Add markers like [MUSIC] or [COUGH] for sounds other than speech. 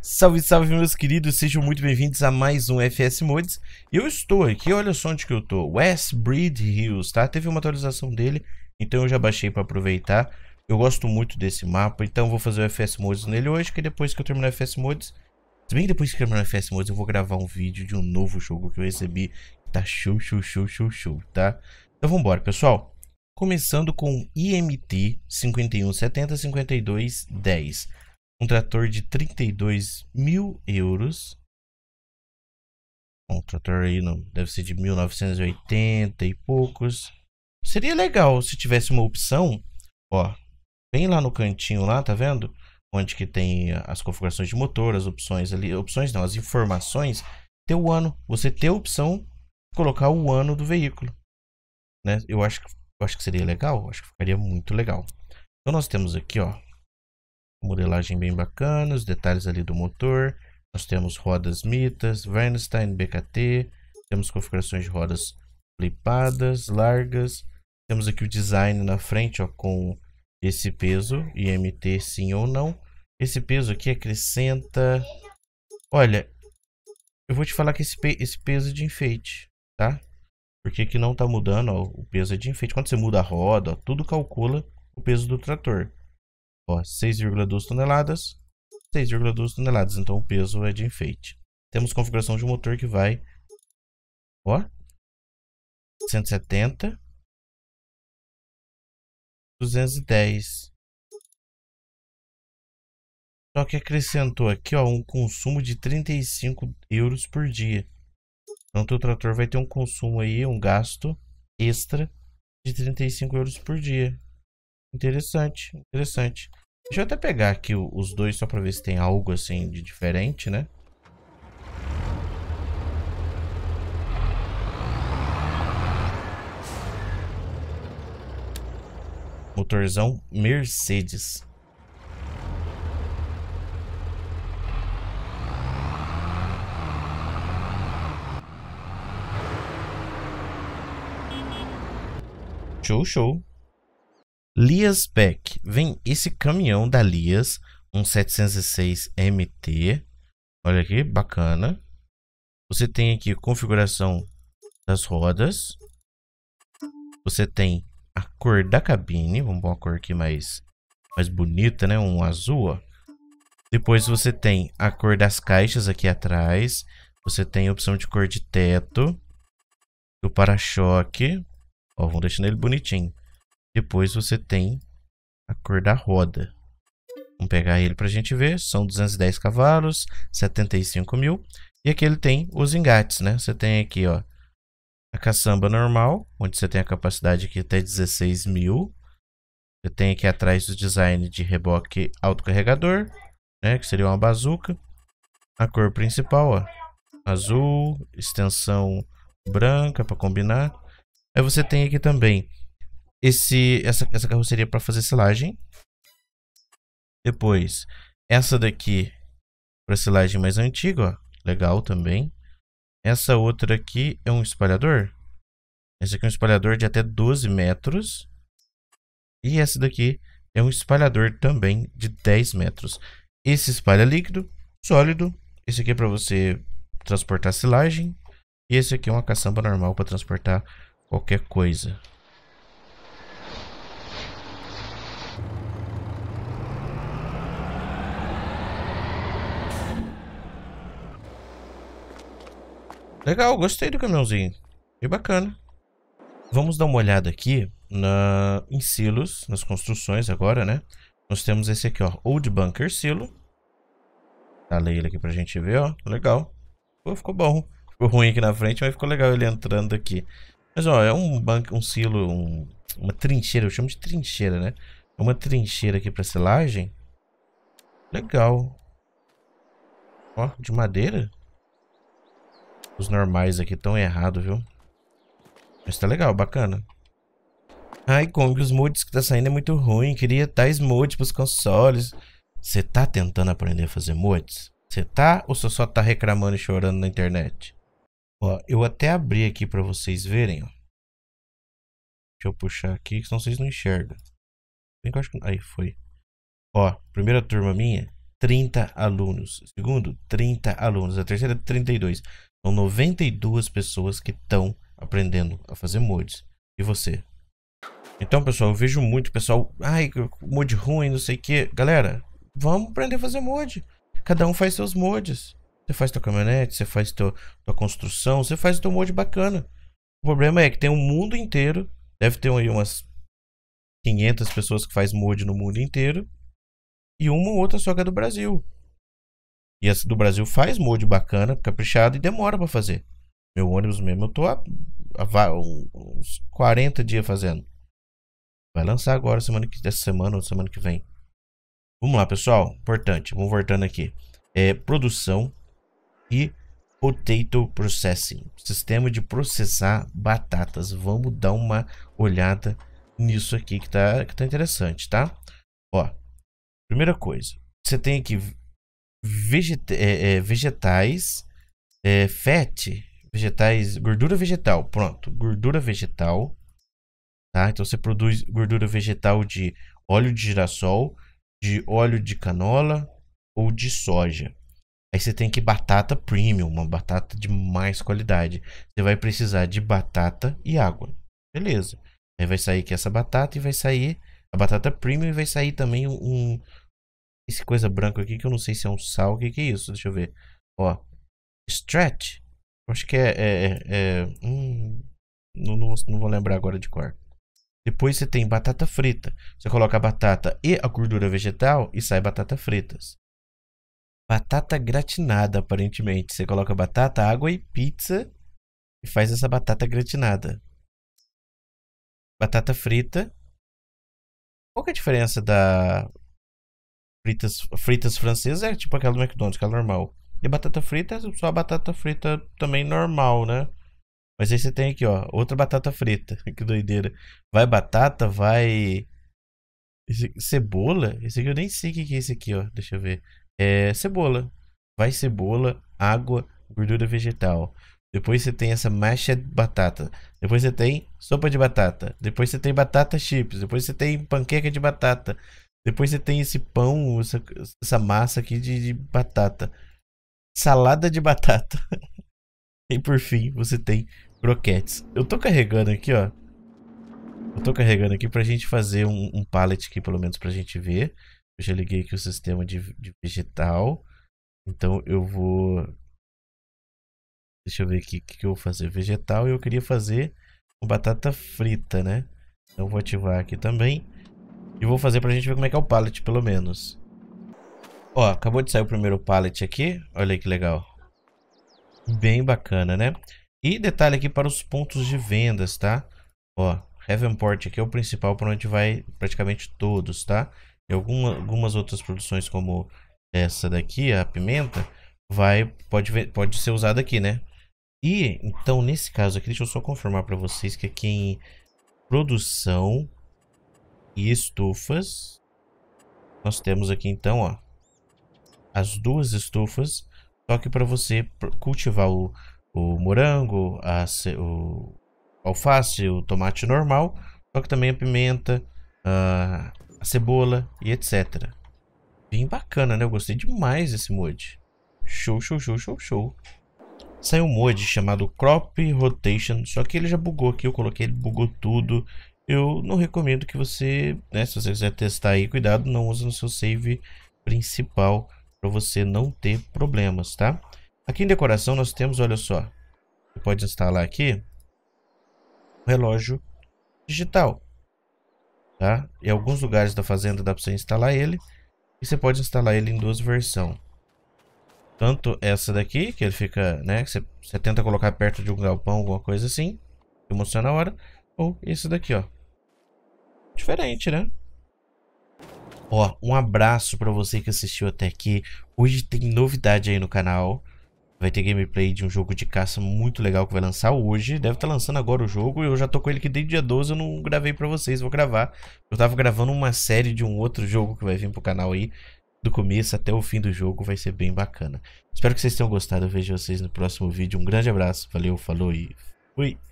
Salve, salve, meus queridos, sejam muito bem-vindos a mais um FS Mods. Eu estou aqui, olha só onde que eu tô, West Breed Hills, tá? Teve uma atualização dele, então eu já baixei para aproveitar. Eu gosto muito desse mapa, então vou fazer o FS Mods nele hoje, que depois que eu terminar o FS Mods... Se bem que depois que eu terminar o FS Mods eu vou gravar um vídeo de um novo jogo que eu recebi, tá show, show, show, show, show, tá? Então vambora, pessoal. Começando com IMT 5170 5210 um trator de 32 mil euros. Um trator aí não, deve ser de 1980 e poucos. Seria legal se tivesse uma opção, ó, bem lá no cantinho lá, tá vendo? Onde que tem as configurações de motor, as opções ali, opções não, as informações, ter o ano. Você ter a opção de colocar o ano do veículo, né? Eu acho que eu acho que seria legal, acho que ficaria muito legal. Então nós temos aqui, ó, modelagem bem bacana, os detalhes ali do motor. Nós temos rodas mitas, Wernstein BKT, temos configurações de rodas flipadas, largas. Temos aqui o design na frente, ó, com esse peso, IMT sim ou não. Esse peso aqui acrescenta... Olha, eu vou te falar que esse, pe... esse peso é de enfeite, tá? Porque que não tá mudando, ó, o peso é de enfeite. Quando você muda a roda, ó, tudo calcula o peso do trator. 6,2 toneladas, 6,2 toneladas, então o peso é de enfeite. Temos configuração de um motor que vai, ó, 170, 210. Só que acrescentou aqui, ó, um consumo de 35 euros por dia. Então, teu trator vai ter um consumo aí, um gasto extra de 35 euros por dia. Interessante, interessante. Deixa eu até pegar aqui os dois só pra ver se tem algo assim de diferente, né? Motorzão Mercedes. Show, show. Lias Beck. Vem esse caminhão da Lias, um 706 MT. Olha aqui, bacana. Você tem aqui configuração das rodas. Você tem a cor da cabine. Vamos pôr uma cor aqui mais, mais bonita, né? Um azul, ó. Depois você tem a cor das caixas aqui atrás. Você tem a opção de cor de teto. O para-choque. Ó, vamos deixando ele bonitinho. Depois você tem a cor da roda. Vamos pegar ele para a gente ver. São 210 cavalos, 75 mil. E aqui ele tem os engates, né? Você tem aqui, ó, a caçamba normal, onde você tem a capacidade aqui até 16 mil. Você tem aqui atrás o design de reboque autocarregador, né? Que seria uma bazuca. A cor principal, ó, azul, extensão branca para combinar. Aí você tem aqui também esse, essa, essa carroceria para fazer silagem Depois, essa daqui para silagem mais antiga, ó. Legal também. Essa outra aqui é um espalhador. Esse aqui é um espalhador de até 12 metros. E essa daqui é um espalhador também de 10 metros. Esse espalha líquido, sólido. Esse aqui é para você transportar silagem. E esse aqui é uma caçamba normal para transportar qualquer coisa. Legal, gostei do caminhãozinho. Bem bacana. Vamos dar uma olhada aqui na, em silos, nas construções agora, né? Nós temos esse aqui, ó. Old Bunker Silo. Tá ele aqui pra gente ver, ó. Legal. Pô, ficou bom. Ficou ruim aqui na frente, mas ficou legal ele entrando aqui. Mas, ó, é um bunker, um silo, um, uma trincheira. Eu chamo de trincheira, né? É uma trincheira aqui pra silagem. Legal. Ó, de madeira. Os normais aqui estão errados, viu? Mas tá legal, bacana. Ai, Kong, os mods que tá saindo é muito ruim. Queria tais mods pros consoles. Você tá tentando aprender a fazer mods? Você tá ou você só tá reclamando e chorando na internet? Ó, eu até abri aqui pra vocês verem, ó. Deixa eu puxar aqui, senão vocês não enxergam. Vem que eu acho que... Aí, foi. Ó, primeira turma minha, 30 alunos. Segundo, 30 alunos. A terceira, 32. São 92 pessoas que estão aprendendo a fazer mods. E você? Então, pessoal, eu vejo muito pessoal. Ai, mod ruim, não sei o que. Galera, vamos aprender a fazer mod. Cada um faz seus mods. Você faz tua caminhonete, você faz tua, tua construção, você faz seu mod bacana. O problema é que tem um mundo inteiro. Deve ter aí umas 500 pessoas que faz mod no mundo inteiro. E uma ou outra só que é do Brasil. E as do Brasil faz molde bacana, caprichado e demora para fazer. Meu ônibus mesmo, eu tô há, há uns 40 dias fazendo. Vai lançar agora, semana que, dessa semana ou semana que vem. Vamos lá, pessoal. Importante, vamos voltando aqui. É, produção e Potato Processing, sistema de processar batatas. Vamos dar uma olhada nisso aqui que tá, que tá interessante, tá? Ó, primeira coisa, você tem aqui é, é, vegetais, é, fat, vegetais, gordura vegetal, pronto, gordura vegetal, tá? Então você produz gordura vegetal de óleo de girassol, de óleo de canola ou de soja. Aí você tem que batata premium, uma batata de mais qualidade. Você vai precisar de batata e água. Beleza. Aí vai sair que essa batata e vai sair a batata premium e vai sair também um, esse coisa branca aqui que eu não sei se é um sal. O que, que é isso? Deixa eu ver. Ó. Stretch. Acho que é, é... é, é hum, não, não, não vou lembrar agora de cor. Depois você tem batata frita. Você coloca a batata e a gordura vegetal e sai batata fritas. Batata gratinada, aparentemente. Você coloca batata, água e pizza e faz essa batata gratinada. Batata frita. Qual é a diferença da fritas, fritas francesas é tipo aquela do McDonald's, que é normal. E batata frita é só batata frita também normal, né? Mas aí você tem aqui, ó, outra batata frita. [LAUGHS] que doideira. Vai batata, vai. Esse... Cebola? Esse aqui eu nem sei o que é esse aqui, ó. Deixa eu ver. É cebola. Vai cebola, água, gordura vegetal. Depois você tem essa de batata. Depois você tem sopa de batata. Depois você tem batata chips. Depois você tem panqueca de batata. Depois você tem esse pão, essa, essa massa aqui de, de batata. Salada de batata. [LAUGHS] e por fim, você tem croquetes. Eu tô carregando aqui, ó. Eu tô carregando aqui pra gente fazer um, um pallet aqui, pelo menos pra gente ver. Eu já liguei aqui o sistema de, de vegetal. Então eu vou... Deixa eu ver aqui o que, que eu vou fazer. Vegetal eu queria fazer com batata frita, né? Então vou ativar aqui também. E vou fazer pra gente ver como é que é o pallet, pelo menos. Ó, acabou de sair o primeiro pallet aqui. Olha aí que legal. Bem bacana, né? E detalhe aqui para os pontos de vendas, tá? Ó, Heavenport aqui é o principal para onde vai praticamente todos, tá? E alguma, algumas outras produções como essa daqui, a pimenta, vai pode, ver, pode ser usada aqui, né? E, então, nesse caso aqui, deixa eu só confirmar para vocês que aqui em produção e estufas. Nós temos aqui então, ó, as duas estufas. Só que para você cultivar o, o morango, a, o alface, o tomate normal, só que também a pimenta, a, a cebola e etc. Bem bacana, né? Eu gostei demais desse mod. Show, show, show, show, show. Saiu um mod chamado Crop Rotation, só que ele já bugou aqui, eu coloquei, ele bugou tudo eu não recomendo que você, né, se você quiser testar aí, cuidado, não use no seu save principal para você não ter problemas, tá? Aqui em decoração nós temos, olha só, você pode instalar aqui o relógio digital, tá? Em alguns lugares da fazenda dá para você instalar ele e você pode instalar ele em duas versões. Tanto essa daqui, que ele fica, né, que você, você tenta colocar perto de um galpão, alguma coisa assim, que emociona a hora, ou esse daqui, ó, diferente, né? Ó, um abraço pra você que assistiu até aqui. Hoje tem novidade aí no canal. Vai ter gameplay de um jogo de caça muito legal que vai lançar hoje. Deve estar tá lançando agora o jogo. Eu já tô com ele que desde dia 12 eu não gravei pra vocês. Vou gravar. Eu tava gravando uma série de um outro jogo que vai vir pro canal aí. Do começo até o fim do jogo. Vai ser bem bacana. Espero que vocês tenham gostado. Eu vejo vocês no próximo vídeo. Um grande abraço. Valeu, falou e fui.